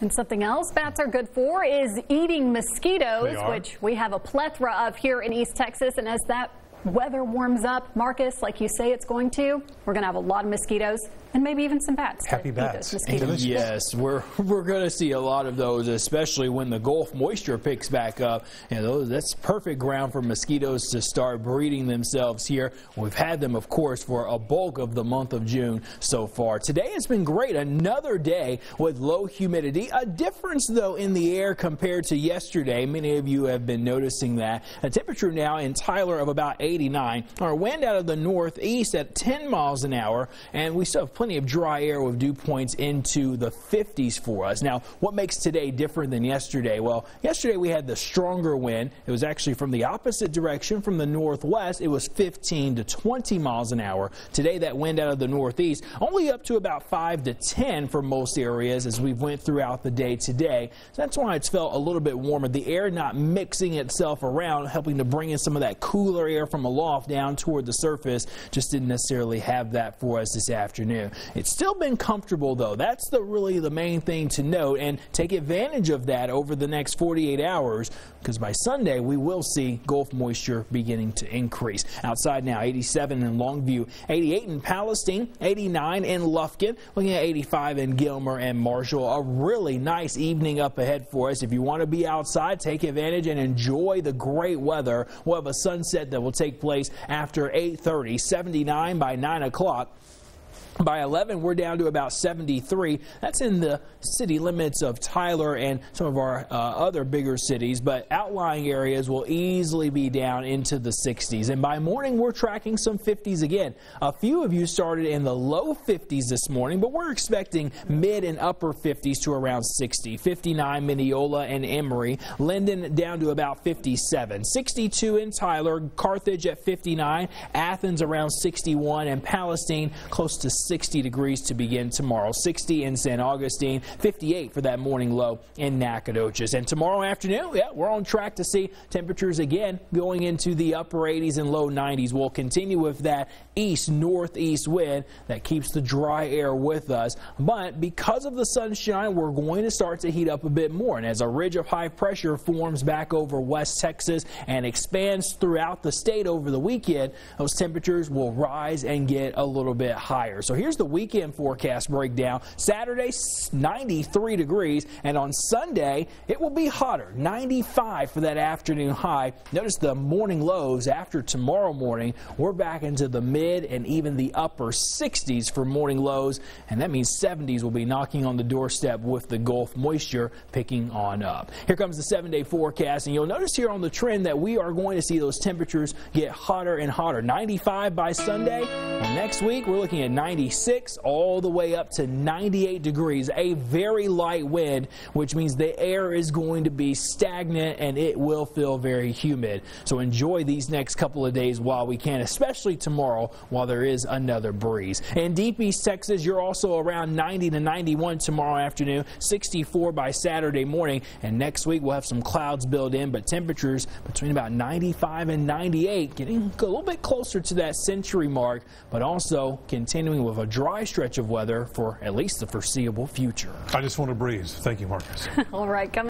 And something else bats are good for is eating mosquitoes, which we have a plethora of here in East Texas. And as that weather warms up, Marcus, like you say it's going to, we're going to have a lot of mosquitoes and maybe even some bats. Happy bats. Yes, we're we're going to see a lot of those, especially when the Gulf moisture picks back up. And that's perfect ground for mosquitoes to start breeding themselves here. We've had them, of course, for a bulk of the month of June so far. Today has been great. Another day with low humidity. A difference, though, in the air compared to yesterday. Many of you have been noticing that. A temperature now in Tyler of about 89. Our wind out of the northeast at 10 miles an hour, and we still have plenty of dry air with dew points into the 50s for us. Now, what makes today different than yesterday? Well, yesterday we had the stronger wind. It was actually from the opposite direction, from the northwest. It was 15 to 20 miles an hour. Today, that wind out of the northeast only up to about 5 to 10 for most areas as we went throughout the day today. So that's why it's felt a little bit warmer. The air not mixing itself around, helping to bring in some of that cooler air from aloft down toward the surface. Just didn't necessarily have that for us this afternoon there. It's still been comfortable though. That's the really the main thing to note and take advantage of that over the next 48 hours because by Sunday we will see Gulf moisture beginning to increase. Outside now 87 in Longview, 88 in Palestine, 89 in Lufkin, looking at 85 in Gilmer and Marshall. A really nice evening up ahead for us. If you want to be outside, take advantage and enjoy the great weather. We'll have a sunset that will take place after 8:30, 79 by 9 o'clock. By 11, we're down to about 73. That's in the city limits of Tyler and some of our uh, other bigger cities, but outlying areas will easily be down into the 60s. And by morning, we're tracking some 50s again. A few of you started in the low 50s this morning, but we're expecting mid and upper 50s to around 60. 59 Mineola and Emory, Linden down to about 57. 62 in Tyler, Carthage at 59, Athens around 61, and Palestine close to 60 degrees to begin tomorrow. 60 in San Augustine, 58 for that morning low in Nacogdoches. And tomorrow afternoon, yeah, we're on track to see temperatures again going into the upper 80s and low 90s. We'll continue with that east northeast wind that keeps the dry air with us. But because of the sunshine, we're going to start to heat up a bit more. And as a ridge of high pressure forms back over West Texas and expands throughout the state over the weekend, those temperatures will rise and get a little bit higher. So Here's the weekend forecast breakdown. Saturday, 93 degrees, and on Sunday, it will be hotter, 95 for that afternoon high. Notice the morning lows after tomorrow morning. We're back into the mid and even the upper 60s for morning lows, and that means 70s will be knocking on the doorstep with the Gulf moisture picking on up. Here comes the seven day forecast, and you'll notice here on the trend that we are going to see those temperatures get hotter and hotter. 95 by Sunday, and next week we're looking at 90. 96 all the way up to 98 degrees. A very light wind, which means the air is going to be stagnant and it will feel very humid. So enjoy these next couple of days while we can, especially tomorrow while there is another breeze. In deep east Texas, you're also around 90 to 91 tomorrow afternoon, 64 by Saturday morning. And next week, we'll have some clouds build in, but temperatures between about 95 and 98, getting a little bit closer to that century mark, but also continuing with of a dry stretch of weather for at least the foreseeable future. I just want to breathe. Thank you, Marcus. All right, coming.